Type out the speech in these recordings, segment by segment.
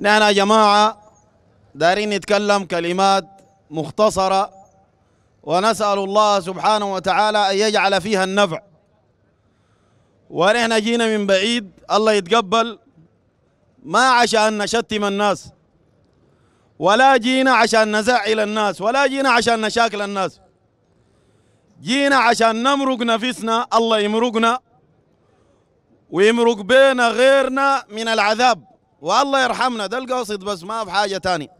نحن يا جماعة دارين نتكلم كلمات مختصرة ونسأل الله سبحانه وتعالى أن يجعل فيها النفع ونحن جينا من بعيد الله يتقبل ما عشان نشتم الناس ولا جينا عشان نزعل الناس ولا جينا عشان نشاكل الناس جينا عشان نمرق نفسنا الله يمرقنا ويمرق بينا غيرنا من العذاب والله يرحمنا ده القصد بس ما في حاجه تاني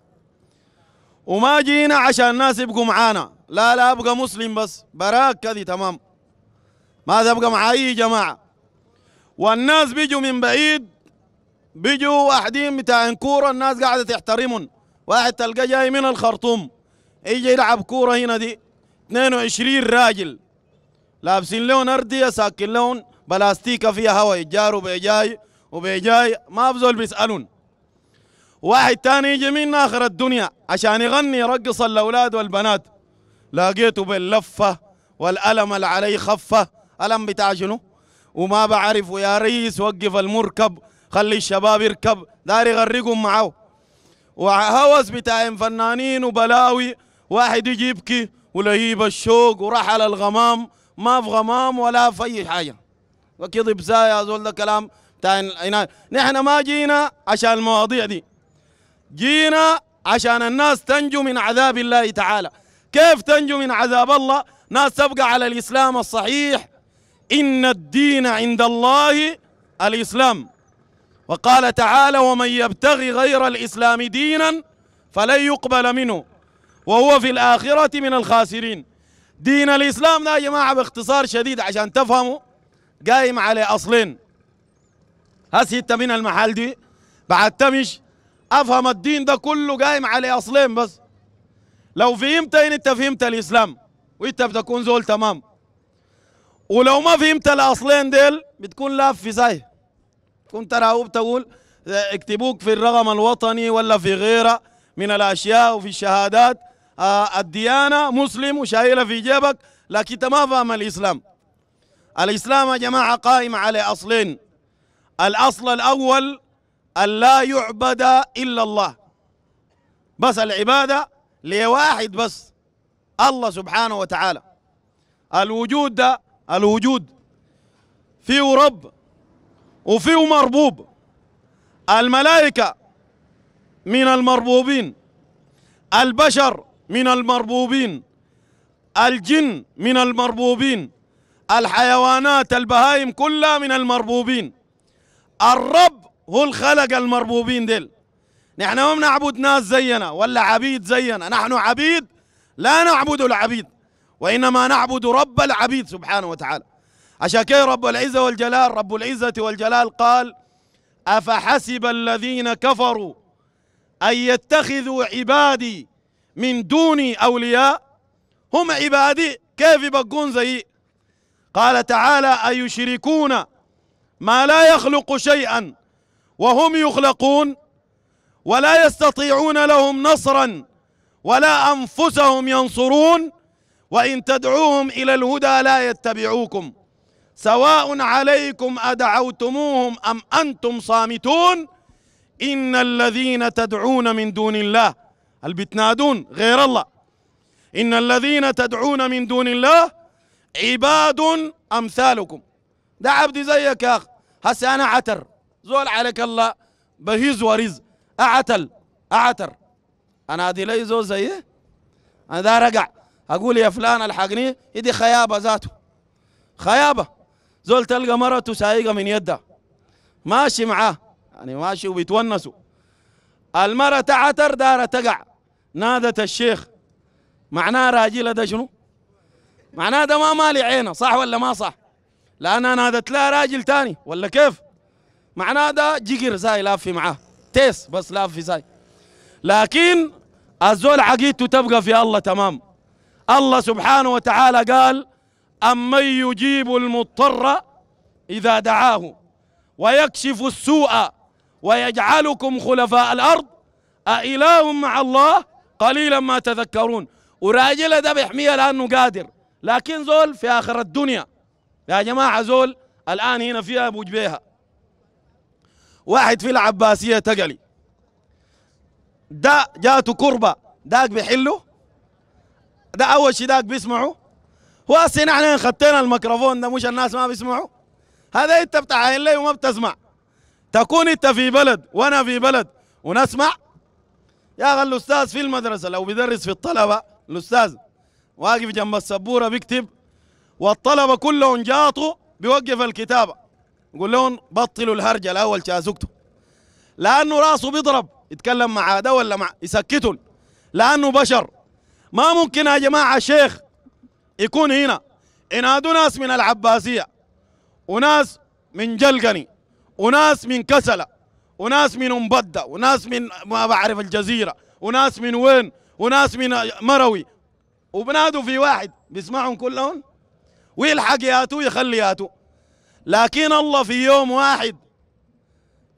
وما جينا عشان الناس يبقوا معانا لا لا ابقى مسلم بس براك كذي تمام ما تبقى مع اي جماعه والناس بيجوا من بعيد بيجوا واحدين بتاع كوره الناس قاعده تحترمهم واحد تلقى جاي من الخرطوم يجي يلعب كوره هنا دي 22 راجل لابسين لون ارديه ساكن لون بلاستيكه فيها هواء يجاروا بيجاي وبيجاي ما بزول بيسالون واحد تاني يجي من اخر الدنيا عشان يغني يرقص الاولاد والبنات لقيته باللفه والالم اللي عليه خفه الم بتاع شنو وما بعرف يا ريس وقف المركب خلي الشباب يركب دار يغرقهم معه وهوس بتاع فنانين وبلاوي واحد يجي يبكي ولهيب الشوق ورحل الغمام ما في غمام ولا في اي حاجه وكذب زايا هذول ده كلام نحن ما جينا عشان المواضيع دي جينا عشان الناس تنجو من عذاب الله تعالى كيف تنجو من عذاب الله ناس تبقى على الإسلام الصحيح إن الدين عند الله الإسلام وقال تعالى ومن يبتغي غير الإسلام دينا فلن يقبل منه وهو في الآخرة من الخاسرين دين الإسلام ده يا جماعة باختصار شديد عشان تفهموا قايم على أصلين هسه انت من المحل دي بعد تمش افهم الدين ده كله قايم على اصلين بس لو فهمت انت فهمت الاسلام وانت بتكون زول تمام ولو ما فهمت الاصلين ديل بتكون لاف في زي كنت ترى بتقول آه، اكتبوك في الرقم الوطني ولا في غيره من الاشياء وفي الشهادات آه الديانه مسلم وشايله في جيبك لكن انت ما فاهم الاسلام الاسلام يا جماعه قائم على اصلين الأصل الأول أن لا يعبد إلا الله بس العبادة لواحد بس الله سبحانه وتعالى الوجود ده الوجود فيه رب وفيه مربوب الملائكة من المربوبين البشر من المربوبين الجن من المربوبين الحيوانات البهائم كلها من المربوبين الرب هو اللي خلق المربوبين ديل نحن ما بنعبد ناس زينا ولا عبيد زينا نحن عبيد لا نعبد العبيد وإنما نعبد رب العبيد سبحانه وتعالى عشان كده رب العزة والجلال رب العزة والجلال قال أفحسب الذين كفروا أن يتخذوا عبادي من دوني أولياء هم عبادي كيف يبقون زيي قال تعالى أيشركون ما لا يخلق شيئا وهم يخلقون ولا يستطيعون لهم نصرا ولا أنفسهم ينصرون وإن تدعوهم إلى الهدى لا يتبعوكم سواء عليكم أدعوتموهم أم أنتم صامتون إن الذين تدعون من دون الله هل بتنادون غير الله إن الذين تدعون من دون الله عباد أمثالكم ده عبد زيك يا أخ هسه انا عتر زول عليك الله بهيز وريز اعتل اعتر انا دي لي زول زيه انا ده رجع اقول يا فلان الحقني يدي خيابه ذاته خيابه زول تلقى مرته سايقه من يدها ماشي معاه يعني ماشي وبيتونسوا المرة تعتر دار تقع نادت الشيخ معناه راجل ده شنو معناه ده ما مالي عينه صح ولا ما صح لأن أنا نادت لها راجل تاني ولا كيف؟ معناه ده جيجر زاي لافي معاه تيس بس لافي زاي لكن الزول عقيدته تبقى في الله تمام الله سبحانه وتعالى قال أمن يجيب المضطر إذا دعاه ويكشف السوء ويجعلكم خلفاء الأرض أإله مع الله قليلا ما تذكرون وراجل ده بيحميها لأنه قادر لكن زول في آخر الدنيا يا جماعة زول الآن هنا فيها أبو جبيها واحد في العباسية تقلي ده جاته كربة داك بيحله ده أول شيء داك بيسمعه هو نحن خطينا الميكروفون ده مش الناس ما بيسمعوا هذا انت بتعاين لي وما بتسمع تكون انت في بلد وانا في بلد ونسمع يا اخي الاستاذ في المدرسه لو بيدرس في الطلبه الاستاذ واقف جنب السبوره بيكتب والطلبة كلهم جاطوا بيوقف الكتابة يقول لهم بطلوا الهرجة الأول شازوكتوا لأنه راسه بيضرب يتكلم مع ده ولا مع يسكتهم لأنه بشر ما ممكن يا جماعة شيخ يكون هنا ينادوا ناس من العباسية وناس من جلقني وناس من كسلة وناس من مبدة وناس من ما بعرف الجزيرة وناس من وين وناس من مروي وبنادوا في واحد بيسمعهم كلهم ويلحق ياتو يخلي ياتو لكن الله في يوم واحد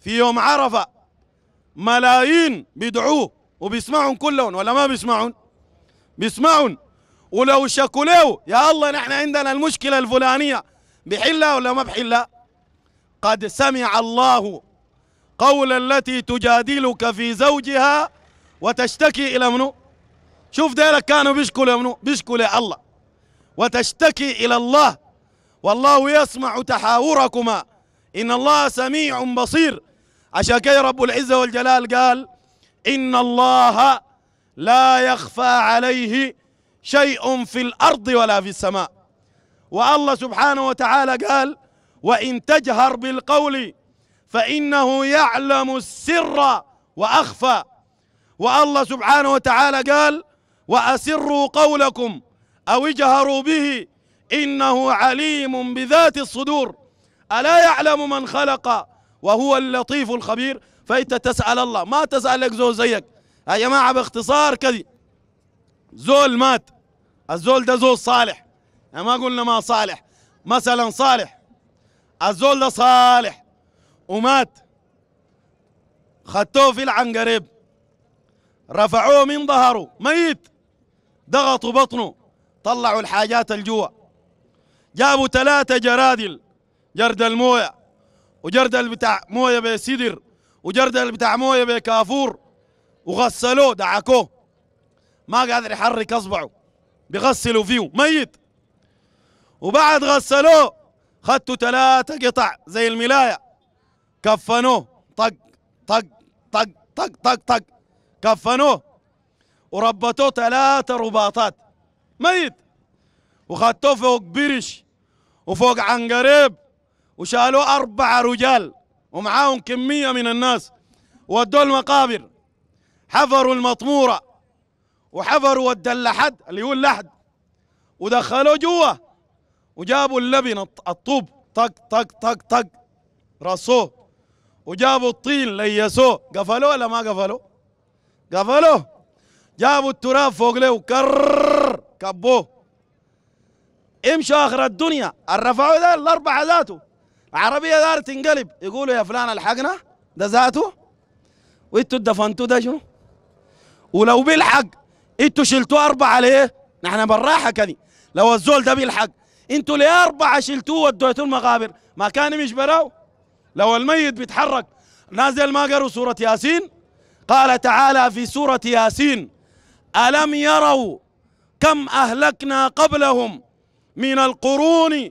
في يوم عرفه ملايين بيدعوه وبيسمعون كلهم ولا ما بيسمعون بيسمعون ولو شكوا له يا الله نحن عندنا المشكله الفلانيه بحلها ولا ما بحلها قد سمع الله قول التي تجادلك في زوجها وتشتكي الى منو شوف ديلك كانوا بيشكوا لمنو بيشكوا لله وتشتكي إلى الله والله يسمع تحاوركما إن الله سميع بصير عشان كي رب العزة والجلال قال إن الله لا يخفى عليه شيء في الأرض ولا في السماء والله سبحانه وتعالى قال وإن تجهر بالقول فإنه يعلم السر وأخفى والله سبحانه وتعالى قال وأسروا قولكم أو اجهروا به إنه عليم بذات الصدور ألا يعلم من خلق وهو اللطيف الخبير فأنت تسأل الله ما تسألك زول زيك يا جماعة باختصار كذي زول مات الزول ده زول صالح يعني ما قلنا ما صالح مثلا صالح الزول ده صالح ومات خدتوه في العنقريب رفعوه من ظهره ميت ضغطوا بطنه طلعوا الحاجات الجوا جابوا ثلاثة جرادل جرد المويه وجردل بتاع مويه بسدر وجردل بتاع مويه بكافور وغسلوه دعكوه ما قادر يحرك اصبعه بغسلوا فيه ميت وبعد غسلوه خدتوا ثلاثة قطع زي الملاية كفنوه طق طق طق طق طق طق كفنوه وربطوه ثلاثة رباطات ميت وخدتوه فوق برش وفوق عنقريب وشالوه أربعة رجال ومعاهم كمية من الناس ودوا المقابر حفروا المطمورة وحفروا اللحد اللي هو اللحد ودخلوه جوا وجابوا اللبن الطوب طق طق طق طق رصوه وجابوا الطين ليسوه قفلوه ولا ما قفلوه؟ قفلوه جابوا التراب فوق له وكرر كبوه امشوا اخر الدنيا الرفاوي ده الاربعه ذاته عربيه دار تنقلب يقولوا يا فلان الحقنا ده ذاته وانتوا دفنتوا ده شنو ولو بيلحق انتوا شلتوا اربعه ليه؟ نحن بالراحه كذي لو الزول ده بيلحق انتوا ليه اربعه شلتوه وديتوه المقابر؟ ما كان مش براو لو الميت بيتحرك نازل ما قروا سوره ياسين قال تعالى في سوره ياسين الم يروا كم أهلكنا قبلهم من القرون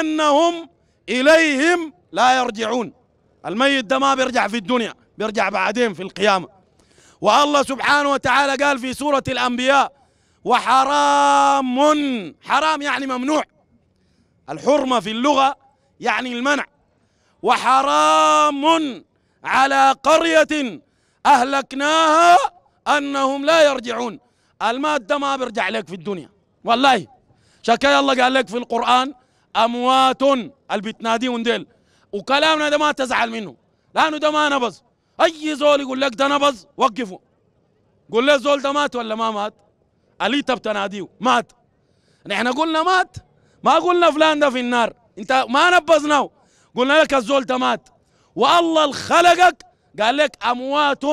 أنهم إليهم لا يرجعون الميت ده ما بيرجع في الدنيا بيرجع بعدين في القيامة والله سبحانه وتعالى قال في سورة الأنبياء وحرام حرام يعني ممنوع الحرمة في اللغة يعني المنع وحرام على قرية أهلكناها أنهم لا يرجعون المات ده ما بيرجع لك في الدنيا والله شكايا الله قال لك في القرآن أموات اللي بتناديهم ديل وكلامنا ده ما تزعل منه لأنه ده ما نبز أي زول يقول لك ده نبز وقفه قول له زول ده مات ولا ما مات اللي بتناديه مات نحن قلنا مات ما قلنا فلان ده في النار انت ما نبزناه قلنا لك الزول ده مات والله خلقك قال لك اموات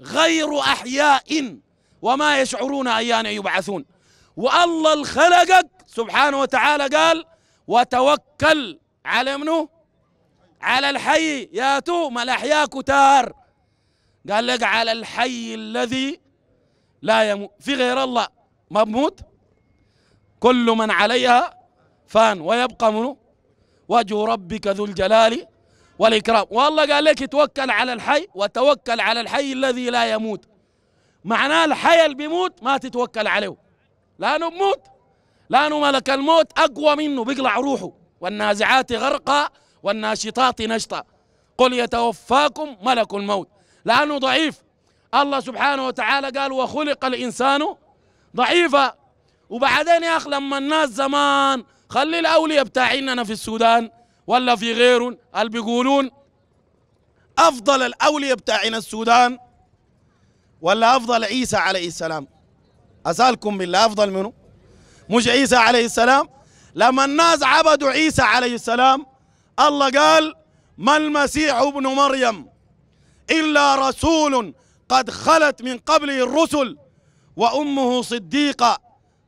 غير احياء وما يشعرون أيان يبعثون والله الخلقك سبحانه وتعالى قال وتوكل على منه على الحي يا تو ما الأحياء كتار قال لك على الحي الذي لا يموت في غير الله ما بموت كل من عليها فان ويبقى منه وجه ربك ذو الجلال والإكرام والله قال لك توكل على الحي وتوكل على الحي الذي لا يموت معناه الحي اللي بيموت ما تتوكل عليه لانه بموت لانه ملك الموت اقوى منه بيقلع روحه والنازعات غرقا والناشطات نشطا قل يتوفاكم ملك الموت لانه ضعيف الله سبحانه وتعالى قال وخلق الانسان ضعيفا وبعدين يا اخ لما الناس زمان خلي الاولياء بتاعيننا في السودان ولا في غيرهم اللي بيقولون افضل الاولياء بتاعنا السودان ولا أفضل عيسى عليه السلام أسألكم بالله أفضل منه مش عيسى عليه السلام لما الناس عبدوا عيسى عليه السلام الله قال ما المسيح ابن مريم إلا رسول قد خلت من قبله الرسل وأمه صديقة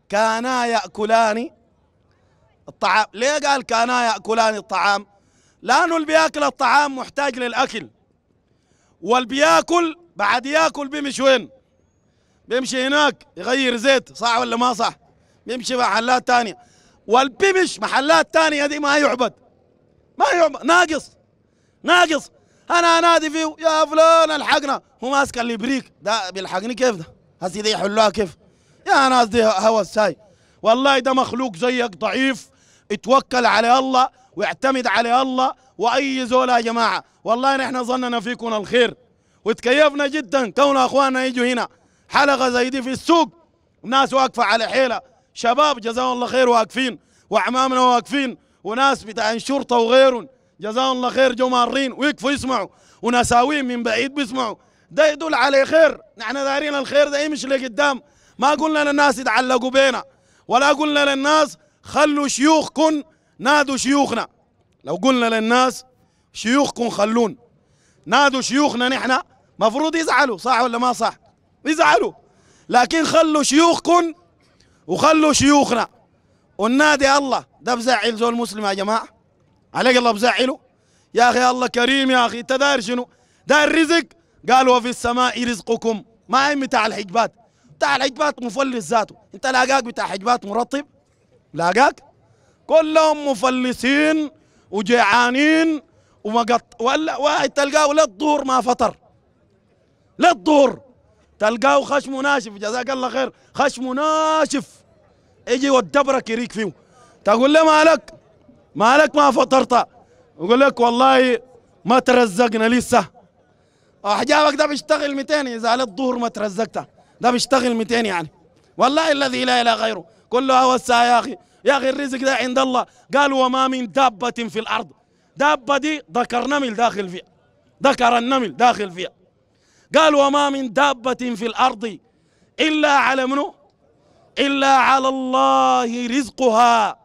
كانا يأكلان الطعام ليه قال كانا يأكلان الطعام لأنه اللي بيأكل الطعام محتاج للأكل والبياكل بعد ياكل بيمشي وين؟ بيمشي هناك يغير زيت صح ولا ما صح؟ بيمشي محلات ثانيه والبيمش محلات ثانيه دي ما يعبد ما يعبد ناقص ناقص انا انادي فيه يا فلان الحقنا هو ماسك الابريك ده بيلحقني كيف ده؟ هسي دي يحلوها كيف؟ يا ناس دي هوس هاي والله ده مخلوق زيك ضعيف اتوكل على الله واعتمد على الله واي زول يا جماعه والله نحن ظننا فيكم الخير وتكيفنا جدا كون اخواننا يجوا هنا حلقه زي دي في السوق ناس واقفه على حيله شباب جزاهم الله خير واقفين واعمامنا واقفين وناس بتاع شرطه وغيرهم جزاهم الله خير جو مارين ويقفوا يسمعوا ونساوين من بعيد بيسمعوا ده يدل على خير نحن دارين الخير ده يمشي لقدام ما قلنا للناس يتعلقوا بينا ولا قلنا للناس خلوا شيوخكم نادوا شيوخنا لو قلنا للناس شيوخكم خلون نادوا شيوخنا نحن مفروض يزعلوا صح ولا ما صح يزعلوا لكن خلوا شيوخكم وخلوا شيوخنا والنادي الله ده بزعل زول مسلم يا جماعه عليك الله بزعله يا اخي الله كريم يا اخي انت داير شنو داير رزق قال وفي السماء رزقكم ما هم بتاع الحجبات بتاع الحجبات مفلس ذاته انت لاقاك بتاع حجبات مرطب لاقاك كلهم مفلسين وجعانين ومقط ولا واحد تلقاه ولا الظهر ما فطر لا تلقاه خشمه ناشف جزاك الله خير خشمه ناشف اجي والدبرك يريك فيه تقول له مالك مالك ما فطرت يقول لك والله ما ترزقنا لسه احجابك ده بيشتغل 200 اذا على الظهر ما ترزقته ده بيشتغل 200 يعني والله الذي لا اله غيره كله هوسع يا اخي يا اخي الرزق ده عند الله قال وما من دابه في الارض دابه دي ذكر نمل داخل فيها ذكر النمل داخل فيها قال وما من دابة في الأرض إلا على منه إلا على الله رزقها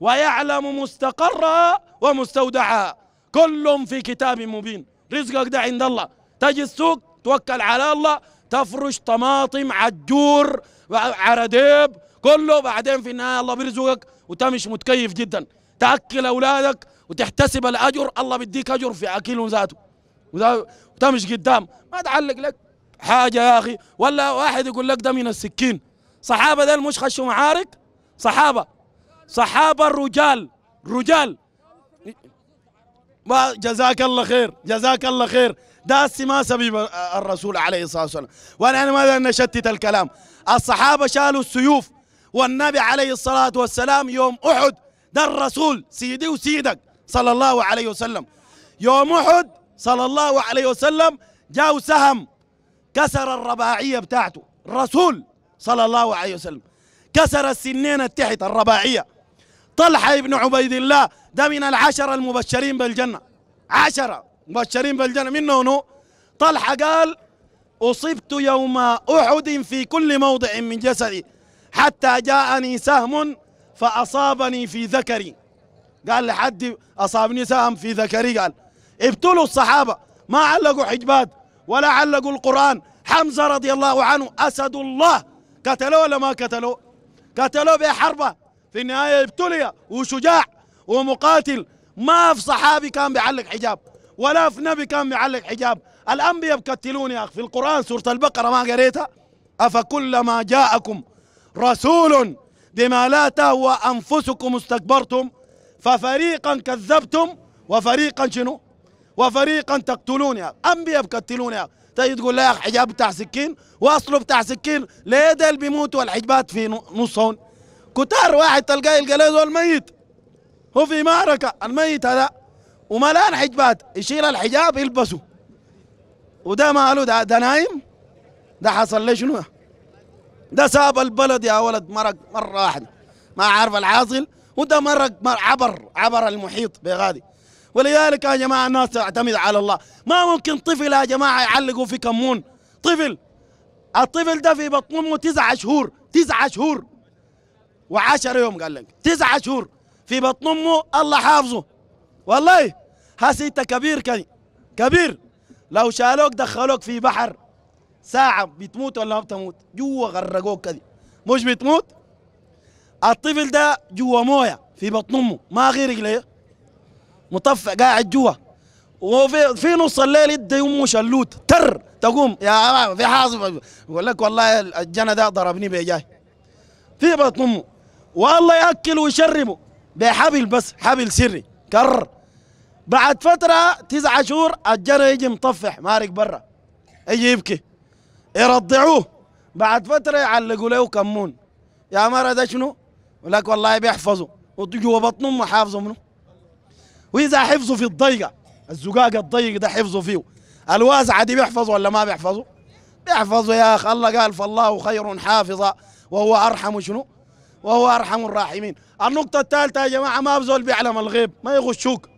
ويعلم مستقرها ومستودعها كل في كتاب مبين رزقك ده عند الله تجي السوق توكل على الله تفرش طماطم عجور عرديب كله بعدين في النهايه الله بيرزقك وتمش متكيف جدا تاكل اولادك وتحتسب الاجر الله بيديك اجر في أكل ذاته وتمشي قدام ما تعلق لك حاجه يا اخي ولا واحد يقول لك ده من السكين صحابه ده مش خشوا معارك صحابه صحابه الرجال رجال جزاك الله خير جزاك الله خير ده ما سبيب الرسول عليه الصلاه والسلام وانا انا ما نشتت الكلام الصحابه شالوا السيوف والنبي عليه الصلاه والسلام يوم احد ده الرسول سيدي وسيدك صلى الله عليه وسلم يوم احد صلى الله عليه وسلم جاء سهم كسر الرباعية بتاعته الرسول صلى الله عليه وسلم كسر السنين التحت الرباعية طلحة بن عبيد الله ده من العشرة المبشرين بالجنة عشرة مبشرين بالجنة منه نو طلحة قال أصبت يوم أحد في كل موضع من جسدي حتى جاءني سهم فأصابني في ذكري قال لحد أصابني سهم في ذكري قال ابتلوا الصحابة ما علقوا حجبات ولا علقوا القرآن حمزة رضي الله عنه أسد الله قتلوه ولا ما قتلوه قتلوه بحربة في النهاية ابتلي وشجاع ومقاتل ما في صحابي كان بيعلق حجاب ولا في نبي كان بيعلق حجاب الأنبياء بكتلوني يا أخي في القرآن سورة البقرة ما قريتها أفكلما جاءكم رسول بما لا تهوى أنفسكم استكبرتم ففريقا كذبتم وفريقا شنو وفريقا تقتلونها انبياء بقتلون تجي تقول لا يا اخي حجاب بتاع سكين واصله بتاع سكين ليه ده اللي بيموت والحجبات في نص هون كتار واحد تلقاه يلقى له زول ميت هو في معركه الميت هذا وملان حجبات يشيل الحجاب يلبسه وده ماله ده ده نايم ده حصل ليش شنو ده ساب البلد يا ولد مرق مره واحده ما عارف العاصل وده مرق عبر عبر المحيط بغادي ولذلك يا جماعه الناس تعتمد على الله ما ممكن طفل يا جماعه يعلقوا في كمون طفل الطفل ده في بطن امه تسع شهور تسع شهور وعشر يوم قال لك تسع شهور في بطن امه الله حافظه والله هسي انت كبير كان كبير لو شالوك دخلوك في بحر ساعة بتموت ولا ما بتموت جوا غرقوك كذي مش بتموت الطفل ده جوا مويه في بطن امه ما غير ليه مطفى قاعد جوا وفي في نص الليل يد يمه شلوت تر تقوم يا في حاصب يقول لك والله الجنة ده ضربني بجاي في بطن امه والله ياكل ويشربه بحبل بس حبل سري كر بعد فترة تسع شهور الجنة يجي مطفح مارق برا يجي يبكي يرضعوه بعد فترة يعلقوا له كمون يا مرة ده شنو؟ يقول لك والله بيحفظه وجوا بطن امه حافظه منه واذا حفظوا في الضيقه الزقاق الضيق ده حفظوا فيه الواسعه دي بيحفظوا ولا ما بيحفظوا بيحفظوا يا اخ الله قال فالله خير حافظا وهو ارحم شنو؟ وهو ارحم الراحمين النقطه الثالثه يا جماعه ما بزول بيعلم الغيب ما يغشوك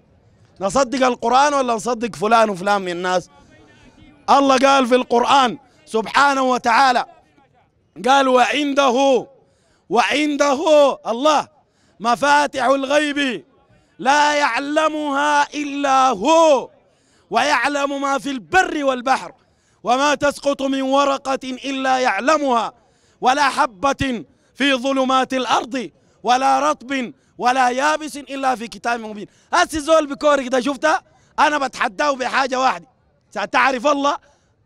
نصدق القران ولا نصدق فلان وفلان من الناس الله قال في القران سبحانه وتعالى قال وعنده وعنده الله مفاتح الغيب لا يعلمها إلا هو ويعلم ما في البر والبحر وما تسقط من ورقة إلا يعلمها ولا حبة في ظلمات الأرض ولا رطب ولا يابس إلا في كتاب مبين هسي زول بكورك ده شفتها أنا بتحداه بحاجة واحدة عشان تعرف الله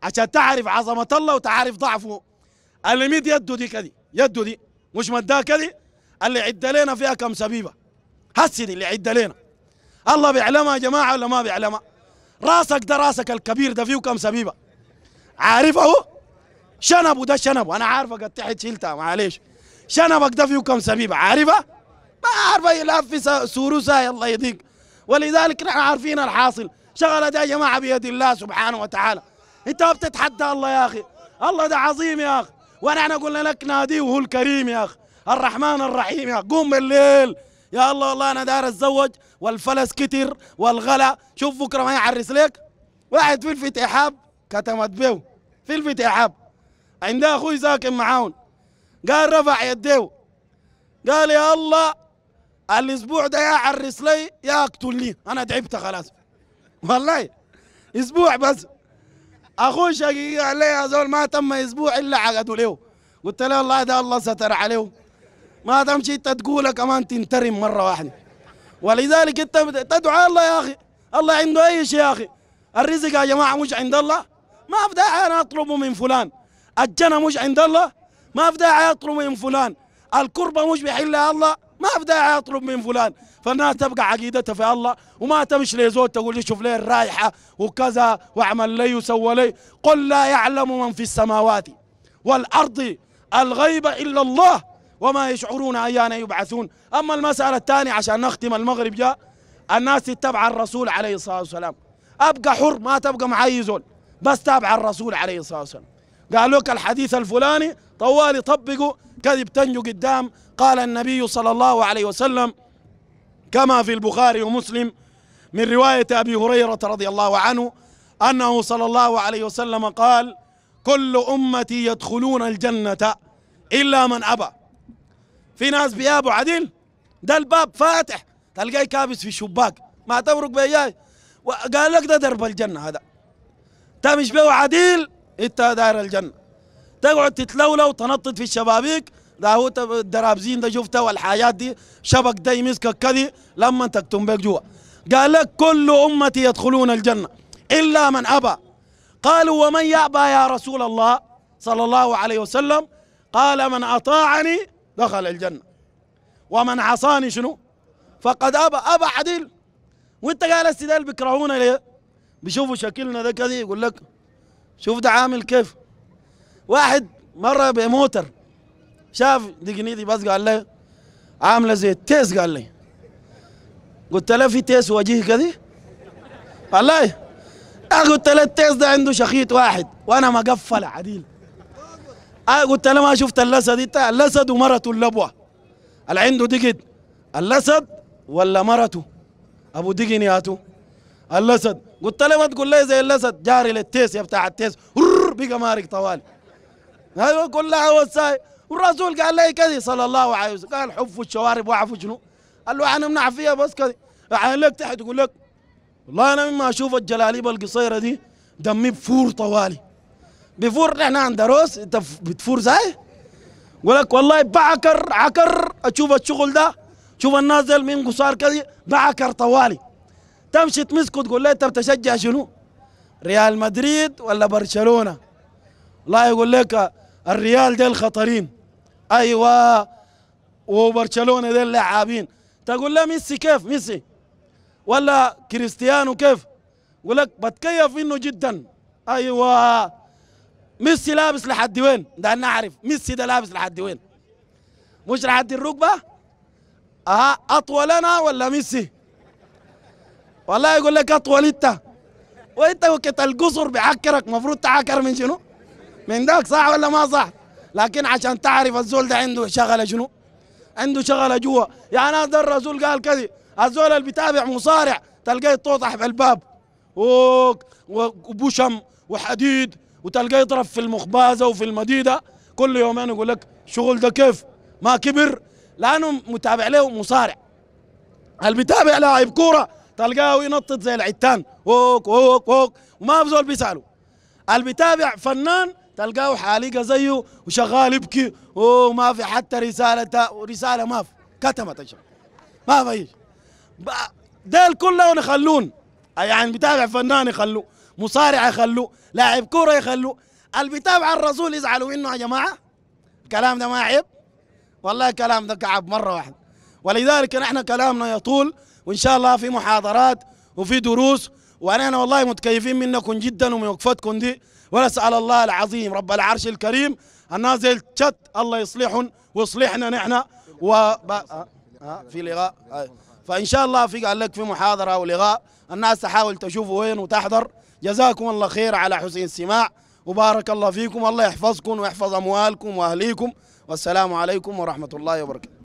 عشان تعرف عظمة الله وتعرف ضعفه اللي ميد يده دي كده يده دي مش مداه كده اللي عد لنا فيها كم سبيبه هسي دي اللي عد لنا الله بيعلمها يا جماعه ولا ما بيعلمها راسك ده راسك الكبير ده فيه كم سبيبه عارفه شنب ده شنب وانا عارفه قد تحت شلتها معلش شنبك ده فيه كم سبيبه عارفه ما عارفه يلعب في سوروسا الله يضيق ولذلك نحن عارفين الحاصل شغلة ده يا جماعه بيد الله سبحانه وتعالى انت ما بتتحدى الله يا اخي الله ده عظيم يا اخي ونحن قلنا لك ناديه وهو الكريم يا اخي الرحمن الرحيم يا اخي قوم بالليل يا الله والله انا داير اتزوج والفلس كتر والغلا شوف بكره ما يعرس لك واحد في الفتحاب كتمت بيو في الفتحاب عندها اخوي ساكن معاون قال رفع يديه قال يا الله الاسبوع ده يا عرس لي يا اقتل لي انا تعبت خلاص والله اسبوع بس اخوي شقيق عليه يا زول ما تم اسبوع الا عقدوا له قلت له الله ده الله ستر عليه ما تمشي انت تقولها كمان تنترم مره واحده ولذلك انت تدعو الله يا اخي الله عنده اي شيء يا اخي الرزق يا جماعه مش عند الله ما في داعي انا اطلبه من فلان الجنه مش عند الله ما في داعي اطلب من فلان الكربه مش بحلها الله ما في داعي اطلب من فلان فالناس تبقى عقيدتها في الله وما تمشي لزول تقول لي شوف لي الرايحه وكذا واعمل لي وسوى لي قل لا يعلم من في السماوات والارض الغيب الا الله وما يشعرون أيان يبعثون أما المسألة الثانية عشان نختم المغرب جاء الناس تتبع الرسول عليه الصلاة والسلام أبقى حر ما تبقى معيزون بس تابع الرسول عليه الصلاة والسلام قال لك الحديث الفلاني طوالي طبقه كذب تنجو قدام قال النبي صلى الله عليه وسلم كما في البخاري ومسلم من رواية أبي هريرة رضي الله عنه أنه صلى الله عليه وسلم قال كل أمتي يدخلون الجنة إلا من أبى في ناس بيابوا عديل ده الباب فاتح تلقاه كابس في الشباك ما تبرك بياي وقال لك ده درب الجنه هذا تمش به عديل انت داير الجنه تقعد تتلولى وتنطط في الشبابيك ده هو الدرابزين ده شفته والحاجات دي شبك ده يمسكك كذي لما تكتم بك جوا قال لك كل امتي يدخلون الجنه الا من ابى قالوا ومن يابى يا رسول الله صلى الله عليه وسلم قال من اطاعني دخل الجنة ومن عصاني شنو فقد أبى أبى عديل وانت قال استدال بيكرهونا ليه بيشوفوا شكلنا ده كذي يقول لك شوف ده عامل كيف واحد مرة بموتر شاف دقنيتي بس قال لي عاملة زي التيس قال لي قلت له في تيس وجيه كذي قال لي قلت له التيس ده عنده شخيط واحد وانا مقفلة عديل آه قلت انا ما شفت الاسد انت الاسد ومرته اللبوه اللي عنده دقد الاسد ولا مرته ابو دقن ياتو الاسد قلت له ما تقول لي زي الاسد جاري للتيس يا بتاع التيس بقى مارق طوال هذا كلها وساي والرسول قال لي كذي صلى الله عليه وسلم قال حفوا الشوارب واعفوا شنو قال له انا منع فيها بس كذي يعني لك تحت يقول لك والله انا مما اشوف الجلاليب القصيره دي دمي بفور طوالي بفور نحن عند روس انت بتفور زي يقول لك والله بعكر عكر اشوف الشغل ده شوف النازل من قصار كذا بعكر طوالي تمشي تمسكه تقول له انت بتشجع شنو؟ ريال مدريد ولا برشلونه؟ لا يقول لك الريال ده الخطرين ايوه وبرشلونه ده اللاعبين تقول له ميسي كيف ميسي ولا كريستيانو كيف؟ يقول لك بتكيف منه جدا ايوه ميسي لابس لحد وين ده انا اعرف ميسي ده لابس لحد وين مش لحد الركبه اها اطول انا ولا ميسي والله يقول لك اطول انت وانت وقت القصر بيعكرك مفروض تعكر من شنو من ذاك صح ولا ما صح لكن عشان تعرف الزول ده عنده شغله شنو عنده شغله جوا يعني هذا الرسول قال كذي الزول اللي بيتابع مصارع تلقاه يتوضح في الباب وبشم وحديد وتلقاه يضرب في المخبازه وفي المديده كل يومين يقول لك شغل ده كيف ما كبر لانه متابع له مصارع اللي بيتابع لاعب كوره تلقاه ينطط زي العتان ووك ووك ووك وما بزول بيساله اللي بيتابع فنان تلقاه حالقه زيه وشغال يبكي وما في حتى رساله رساله ما في كتمت الشغل ما في ديل كلهم يخلون يعني بتابع فنان يخلوه مصارع يخلوه لاعب كوره يخلوه اللي بيتابع الرسول يزعلوا منه يا جماعه الكلام ده ما عيب والله الكلام ده كعب مره واحده ولذلك نحن كلامنا يطول وان شاء الله في محاضرات وفي دروس وانا والله متكيفين منكم جدا ومن وقفتكم دي ونسال الله العظيم رب العرش الكريم النازل شت الله يصلحهم ويصلحنا نحن و أه، أه، في لقاء فان شاء الله في قال لك في محاضره ولغاء الناس تحاول تشوفوا وين وتحضر جزاكم الله خير على حسن السماع وبارك الله فيكم الله يحفظكم ويحفظ أموالكم وأهليكم والسلام عليكم ورحمة الله وبركاته